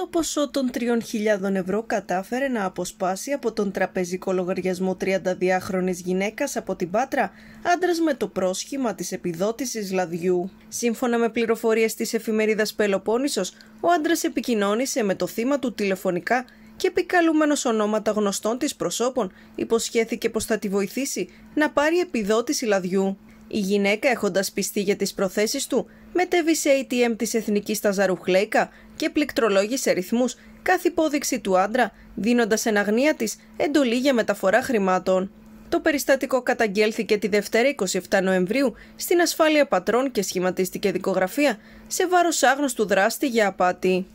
το ποσό των 3.000 ευρώ κατάφερε να αποσπάσει από τον τραπεζικό λογαριασμό 32χρονης γυναίκας από την Πάτρα, άντρας με το πρόσχημα της επιδότησης λαδιού. Σύμφωνα με πληροφορίες της εφημερίδας Πελοπόννησος, ο άντρας επικοινώνησε με το θύμα του τηλεφωνικά και επικαλούμενος ονόματα γνωστών της προσώπων υποσχέθηκε πως θα τη βοηθήσει να πάρει επιδότηση λαδιού. Η γυναίκα, έχοντας πιστεί για τις προθέσεις του, μετέβησε ATM της Εθνικής Ταζαρουχλέικα και πληκτρολόγησε ρυθμούς κάθε υπόδειξη του άντρα, δίνοντας εν αγνία της εντολή για μεταφορά χρημάτων. Το περιστατικό καταγγέλθηκε τη Δευτέρα 27 Νοεμβρίου στην ασφάλεια πατρών και σχηματίστηκε δικογραφία σε βάρος άγνωστου δράστη για απάτη.